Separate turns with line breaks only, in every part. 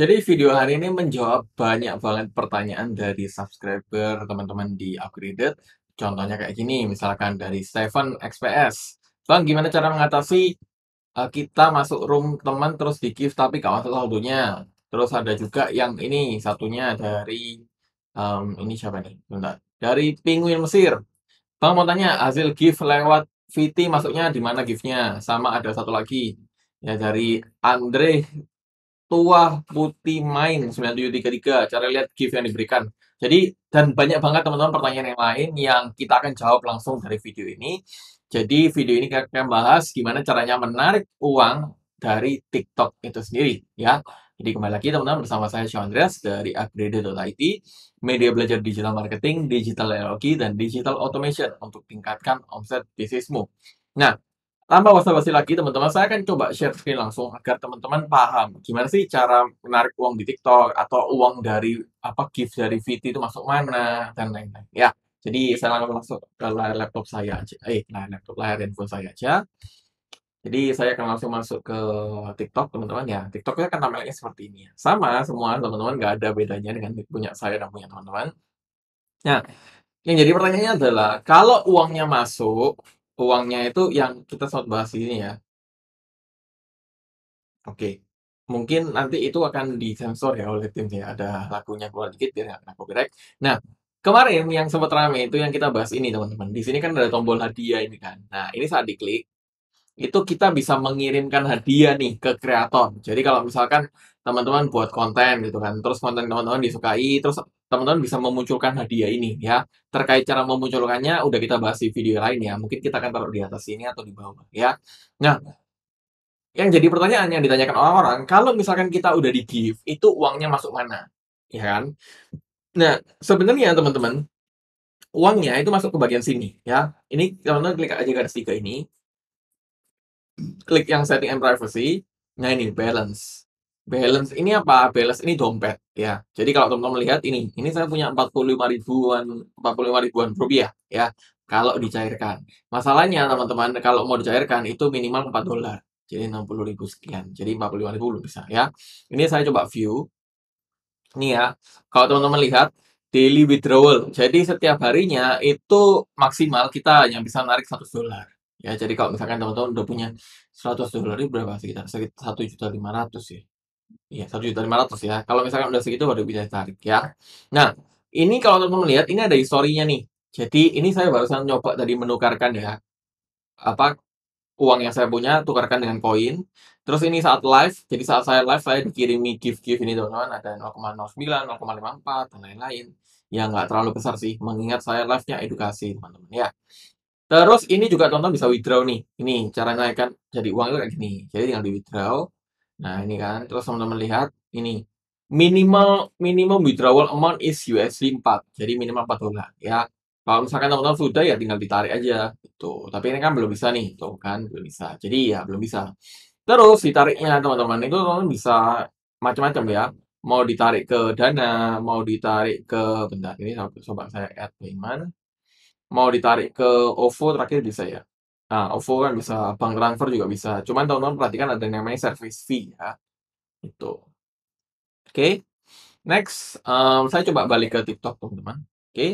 Jadi video hari ini menjawab banyak banget pertanyaan dari subscriber teman-teman di Upgraded. Contohnya kayak gini, misalkan dari Seven XPS. Bang, gimana cara mengatasi uh, kita masuk room teman terus di gift tapi gak masuk saldonya? Terus ada juga yang ini, satunya dari, um, ini siapa nih? Bentar. Dari Penguin Mesir. Bang mau tanya, hasil gift lewat VT masuknya di mana giftnya? Sama ada satu lagi, ya dari Andre tua putih main 9733 cara lihat gift yang diberikan jadi dan banyak banget teman-teman pertanyaan yang lain yang kita akan jawab langsung dari video ini jadi video ini kita akan bahas gimana caranya menarik uang dari TikTok itu sendiri ya jadi kembali lagi teman-teman bersama saya Sean Andreas dari upgrade.it media belajar digital marketing digital energi dan digital automation untuk tingkatkan omset bisnismu nah Tambah basa-basi lagi teman-teman, saya akan coba share screen langsung agar teman-teman paham gimana sih cara menarik uang di TikTok atau uang dari apa gift dari VT itu masuk mana dan lain-lain ya. Jadi saya langsung masuk ke layar laptop saya aja. Eh, layar laptop, layar handphone saya aja. Jadi saya akan langsung masuk ke TikTok teman-teman ya. TikToknya ya akan tampilnya seperti ini ya. Sama semua teman-teman nggak ada bedanya dengan punya saya dan punya teman-teman. Nah, yang jadi pertanyaannya adalah kalau uangnya masuk, uangnya itu yang kita sempat bahas ini ya. Oke. Mungkin nanti itu akan disensor ya oleh tim ya, ada lagunya keluar dikit biar nggak copyright. Nah, kemarin yang sempat rame itu yang kita bahas ini teman-teman, di sini kan ada tombol hadiah ini kan. Nah, ini saat diklik itu kita bisa mengirimkan hadiah nih ke kreator. Jadi kalau misalkan teman-teman buat konten gitu kan, terus konten teman-teman disukai, terus teman-teman bisa memunculkan hadiah ini ya. Terkait cara memunculkannya udah kita bahas di video lain ya. Mungkin kita akan taruh di atas sini atau di bawah ya. Nah, yang jadi pertanyaan yang ditanyakan orang-orang, kalau misalkan kita udah di give, itu uangnya masuk mana? Ya kan? Nah, sebenarnya teman-teman, uangnya itu masuk ke bagian sini ya. Ini teman-teman klik aja garis tiga ini klik yang setting and privacy. Nah ini balance. Balance ini apa? Balance ini dompet ya. Jadi kalau teman-teman lihat ini, ini saya punya 45 ribuan 45 ribuan rupiah ya. Kalau dicairkan. Masalahnya teman-teman kalau mau dicairkan itu minimal 4 dolar. Jadi 60 ribu sekian. Jadi 45 ribu belum bisa ya. Ini saya coba view. Ini ya. Kalau teman-teman lihat daily withdrawal. Jadi setiap harinya itu maksimal kita hanya bisa narik satu dolar. Ya, jadi kalau misalkan teman-teman udah punya 100 dolar itu berapa sekitar? Sekitar satu juta lima ratus ya. Iya, satu juta lima ratus ya. Kalau misalkan udah segitu baru bisa tarik ya. Nah, ini kalau teman-teman lihat ini ada historinya nih. Jadi ini saya barusan nyoba tadi menukarkan ya apa uang yang saya punya tukarkan dengan koin. Terus ini saat live, jadi saat saya live saya dikirimi gift-gift ini teman-teman ada 0,09, 0,54 dan lain-lain. Ya nggak terlalu besar sih, mengingat saya live-nya edukasi teman-teman ya. Terus ini juga tonton bisa withdraw nih. Ini cara naikkan jadi uang itu kayak gini. Jadi tinggal di withdraw. Nah ini kan. Terus teman-teman lihat ini minimal minimum withdrawal amount is USD 4. Jadi minimal 4 dolar ya. Kalau misalkan teman-teman sudah ya tinggal ditarik aja gitu. Tapi ini kan belum bisa nih. Tuh kan belum bisa. Jadi ya belum bisa. Terus ditariknya teman-teman itu teman-teman bisa macam-macam ya. Mau ditarik ke Dana, mau ditarik ke bentar ini coba saya add payment mau ditarik ke OVO terakhir bisa ya. Nah, OVO kan bisa, bank transfer juga bisa. Cuman teman-teman perhatikan ada yang namanya service fee ya. Itu. Oke. Okay. Next, um, saya coba balik ke TikTok teman-teman. Oke. Okay.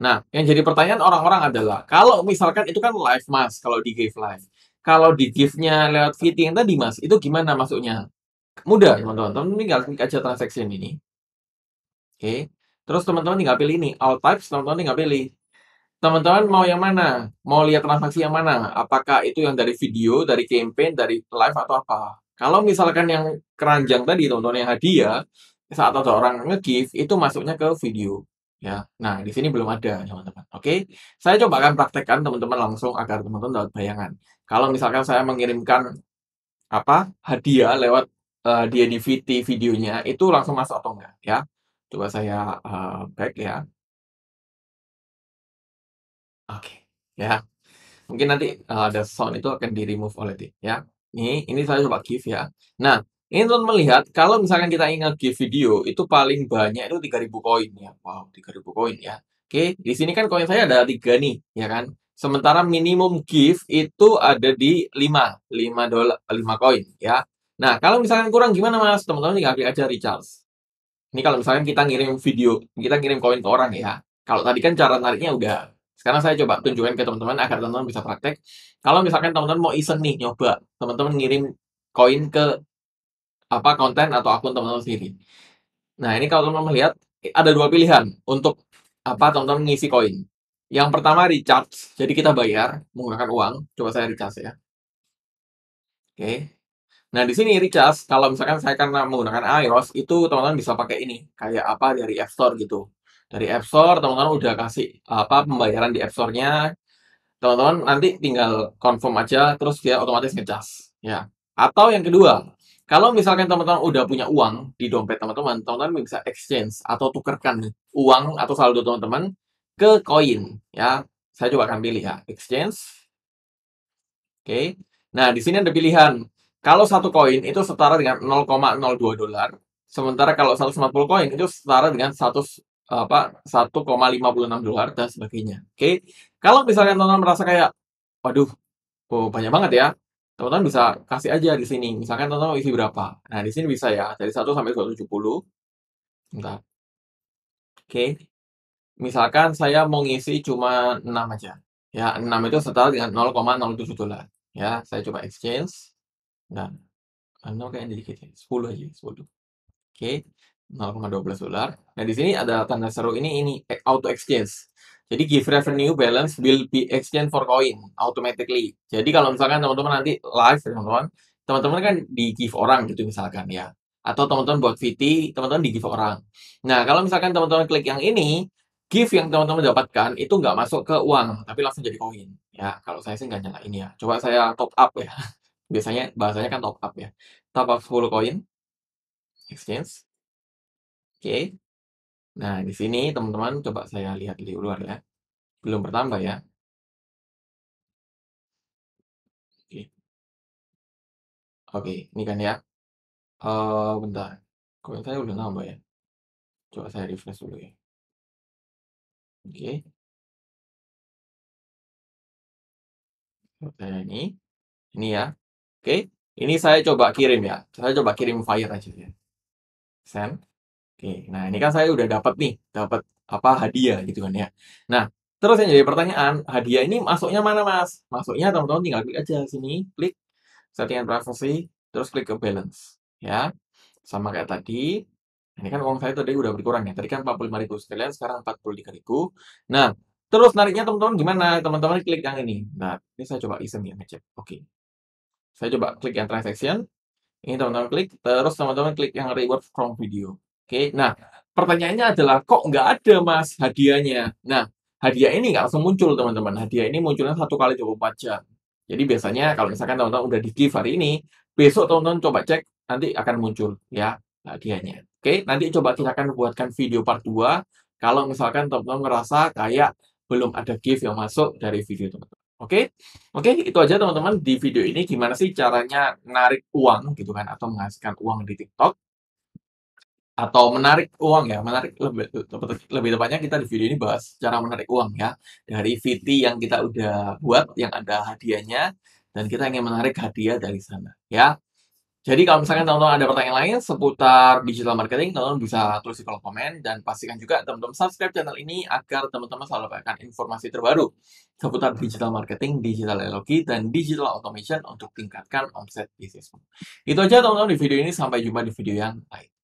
Nah, yang jadi pertanyaan orang-orang adalah, kalau misalkan itu kan live mas, kalau di give live. Kalau di give-nya lewat VT yang tadi mas, itu gimana masuknya? Mudah teman-teman, teman tinggal klik aja transaction ini. Oke. Okay. Terus teman-teman tinggal pilih ini, all types teman-teman tinggal pilih Teman-teman mau yang mana? Mau lihat transaksi yang mana? Apakah itu yang dari video, dari campaign, dari live, atau apa? Kalau misalkan yang keranjang tadi, teman-teman, yang hadiah, saat ada orang nge-give, itu masuknya ke video. ya. Nah, di sini belum ada, teman-teman. Oke? Saya coba akan praktekkan, teman-teman, langsung agar teman-teman dapat bayangan. Kalau misalkan saya mengirimkan apa hadiah lewat uh, di videonya, itu langsung masuk atau enggak, ya. Coba saya uh, back, ya. Oke, ya. Mungkin nanti, eee, eh, ada sound itu akan di-remove oleh dia. ya. Ini ini saya coba give ya. Nah, ini teman-teman kalau misalkan kita ingat give video, itu paling banyak itu 3.000 koin ya. Wow, 3.000 koin ya. Oke, di sini kan koin saya ada tiga nih, ya kan. Sementara minimum give itu ada di 5, lima dollar lima koin ya. Nah, kalau misalkan kurang gimana Mas? Teman-teman tinggal klik aja recharge. Ini kalau misalkan kita ngirim video, kita ngirim koin ke orang ya. Kalau tadi kan cara nariknya udah sekarang saya coba tunjukkan ke teman-teman agar teman-teman bisa praktek. Kalau misalkan teman-teman mau iseng nih nyoba, teman-teman ngirim koin ke apa konten atau akun teman-teman sendiri. Nah, ini kalau teman-teman melihat ada dua pilihan untuk apa teman-teman ngisi koin. Yang pertama recharge. Jadi kita bayar menggunakan uang. Coba saya recharge ya. Oke. Nah, di sini recharge kalau misalkan saya karena menggunakan iOS itu teman-teman bisa pakai ini, kayak apa dari App Store gitu dari App Store teman-teman udah kasih apa pembayaran di App Store-nya teman-teman nanti tinggal confirm aja terus dia otomatis ngecas ya atau yang kedua kalau misalkan teman-teman udah punya uang di dompet teman-teman teman-teman bisa exchange atau tukerkan uang atau saldo teman-teman ke koin ya saya coba akan pilih ya exchange oke nah di sini ada pilihan kalau satu koin itu setara dengan 0,02 dolar sementara kalau 150 koin itu setara dengan 100 apa 1,56 dolar dan sebagainya. Oke. Okay? Kalau misalnya teman-teman merasa kayak waduh, oh banyak banget ya. Teman-teman bisa kasih aja di sini. Misalkan teman-teman isi berapa. Nah, di sini bisa ya dari 1 sampai 270. Bentar. Oke. Okay. Misalkan saya mau ngisi cuma 6 aja. Ya, 6 itu setara dengan 0,07 dolar. Ya, saya coba exchange. Nah, 6 kayaknya dikit ya. 10 aja, 10. Oke. Okay. 0,12 dolar. Nah, di sini ada tanda seru ini ini eh, auto exchange. Jadi give revenue balance will be exchange for coin automatically. Jadi kalau misalkan teman-teman nanti live ya, teman-teman, teman-teman kan di give orang gitu misalkan ya. Atau teman-teman buat VT, teman-teman di give orang. Nah, kalau misalkan teman-teman klik yang ini, gift yang teman-teman dapatkan itu nggak masuk ke uang, tapi langsung jadi coin. Ya, kalau saya sih nggak nyala ini ya. Coba saya top up ya. Biasanya bahasanya kan top up ya. Top up 10 koin, exchange. Oke. Nah, di sini teman-teman coba saya lihat di luar ya. Belum bertambah ya. Oke. Oke, ini kan ya. Uh, bentar. Kalau saya udah nambah ya. Coba saya refresh dulu ya. Oke. Saya ini. Ini ya. Oke. Ini saya coba kirim ya. Saya coba kirim fire aja ya. Send. Oke, nah ini kan saya udah dapat nih, dapat apa hadiah gitu kan ya. Nah, terus yang jadi pertanyaan, hadiah ini masuknya mana mas? Masuknya teman-teman tinggal klik aja sini, klik settingan privacy, terus klik ke balance, ya. Sama kayak tadi, ini kan uang saya tadi udah berkurang ya, tadi kan 45.000 sekalian, sekarang 43.000. Nah, terus nariknya teman-teman gimana? Teman-teman klik yang ini. Nah, ini saya coba isem ya, ngecek. Oke. Saya coba klik yang transaction, ini teman-teman klik, terus teman-teman klik yang reward from video. Oke, nah pertanyaannya adalah kok nggak ada mas hadiahnya? Nah, hadiah ini nggak langsung muncul teman-teman. Hadiah ini munculnya satu kali coba jam. Jadi biasanya kalau misalkan teman-teman udah di give hari ini, besok teman-teman coba cek nanti akan muncul ya hadiahnya. Oke, nanti coba kita akan buatkan video part 2 kalau misalkan teman-teman ngerasa kayak belum ada gift yang masuk dari video teman-teman. Oke, oke itu aja teman-teman di video ini gimana sih caranya narik uang gitu kan atau menghasilkan uang di TikTok atau menarik uang ya menarik lebih lebih tepatnya kita di video ini bahas cara menarik uang ya dari VT yang kita udah buat yang ada hadiahnya dan kita ingin menarik hadiah dari sana ya jadi kalau misalkan teman-teman ada pertanyaan lain seputar digital marketing teman-teman bisa tulis di kolom komen dan pastikan juga teman-teman subscribe channel ini agar teman-teman selalu dapatkan informasi terbaru seputar digital marketing, digital elogi dan digital automation untuk tingkatkan omset bisnis Itu aja teman-teman di video ini sampai jumpa di video yang lain.